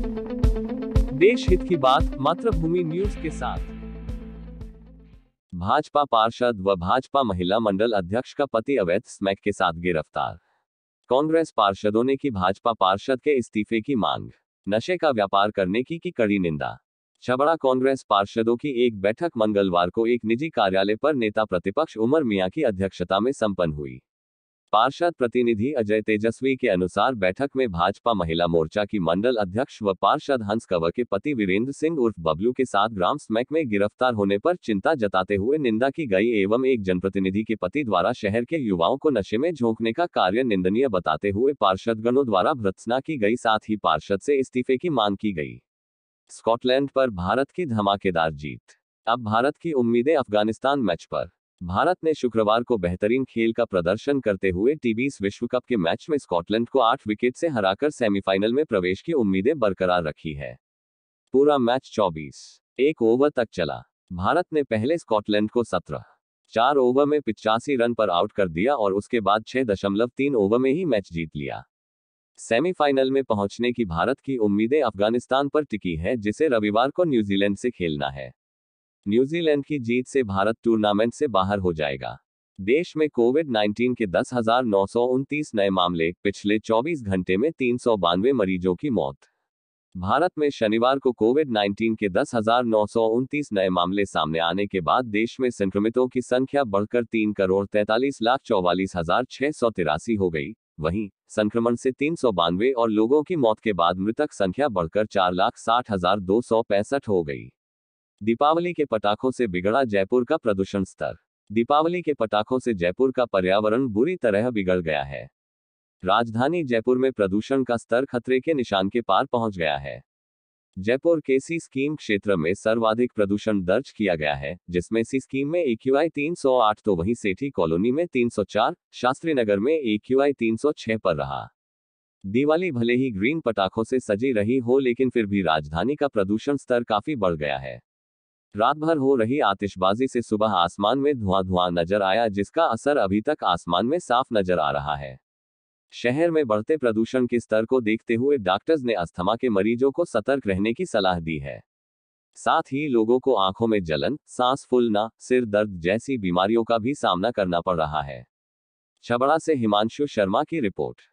देश हित की बात मातृभूमि न्यूज के साथ भाजपा पार्षद व भाजपा महिला मंडल अध्यक्ष का पति अवैध स्मैक के साथ गिरफ्तार कांग्रेस पार्षदों ने की भाजपा पार्षद के इस्तीफे की मांग नशे का व्यापार करने की की कड़ी निंदा छबड़ा कांग्रेस पार्षदों की एक बैठक मंगलवार को एक निजी कार्यालय पर नेता प्रतिपक्ष उमर मियां की अध्यक्षता में संपन्न हुई पार्षद प्रतिनिधि अजय तेजस्वी के अनुसार बैठक में भाजपा महिला मोर्चा की मंडल अध्यक्ष व पार्षद हंस कंवर के पति वीरेंद्र सिंह उर्फ बबलू के साथ ग्राम स्मैक में गिरफ्तार होने पर चिंता जताते हुए निंदा की गई एवं एक जनप्रतिनिधि के पति द्वारा शहर के युवाओं को नशे में झोंकने का कार्य निंदनीय बताते हुए पार्षदगणों द्वारा भ्रत्सना की गई साथ ही पार्षद से इस्तीफे की मांग की गई स्कॉटलैंड पर भारत की धमाकेदार जीत अब भारत की उम्मीदें अफगानिस्तान मैच पर भारत ने शुक्रवार को बेहतरीन खेल का प्रदर्शन करते हुए टीबीस विश्व कप के मैच में स्कॉटलैंड को आठ विकेट से हराकर सेमीफाइनल में प्रवेश की उम्मीदें बरकरार रखी है पूरा मैच 24 एक ओवर तक चला भारत ने पहले स्कॉटलैंड को सत्रह चार ओवर में पिचासी रन पर आउट कर दिया और उसके बाद छह दशमलव तीन ओवर में ही मैच जीत लिया सेमीफाइनल में पहुंचने की भारत की उम्मीदें अफगानिस्तान पर टिकी है जिसे रविवार को न्यूजीलैंड से खेलना है न्यूजीलैंड की जीत से भारत टूर्नामेंट से बाहर हो जाएगा देश में कोविड 19 के दस नए मामले पिछले 24 घंटे में तीन मरीजों की मौत भारत में शनिवार को कोविड 19 के दस नए मामले सामने आने के बाद देश में संक्रमितों की संख्या बढ़कर तीन करोड़ तैतालीस लाख चौवालीस हजार छह सौ तिरासी हो गई वहीं संक्रमण से तीन सौ बानवे और लोगों की मौत के बाद मृतक संख्या बढ़कर चार लाख साठ हजार दो सौ पैंसठ हो गई दीपावली के पटाखों से बिगड़ा जयपुर का प्रदूषण स्तर दीपावली के पटाखों से जयपुर का पर्यावरण बुरी तरह बिगड़ गया है राजधानी जयपुर में प्रदूषण का स्तर खतरे के निशान के पार पहुंच गया है जयपुर के सी स्कीम क्षेत्र में सर्वाधिक प्रदूषण दर्ज किया गया है जिसमें सी स्कीम में एक आठ तो वहीं सेठी कॉलोनी में तीन चार शास्त्री नगर में एक छह पर रहा दिवाली भले ही ग्रीन पटाखों से सजी रही हो लेकिन फिर भी राजधानी का प्रदूषण स्तर काफी बढ़ गया है रात भर हो रही आतिशबाजी से सुबह आसमान में धुआं धुआं नजर आया जिसका असर अभी तक आसमान में साफ नजर आ रहा है शहर में बढ़ते प्रदूषण के स्तर को देखते हुए डॉक्टर्स ने अस्थमा के मरीजों को सतर्क रहने की सलाह दी है साथ ही लोगों को आंखों में जलन सांस फूलना सिर दर्द जैसी बीमारियों का भी सामना करना पड़ रहा है छबड़ा से हिमांशु शर्मा की रिपोर्ट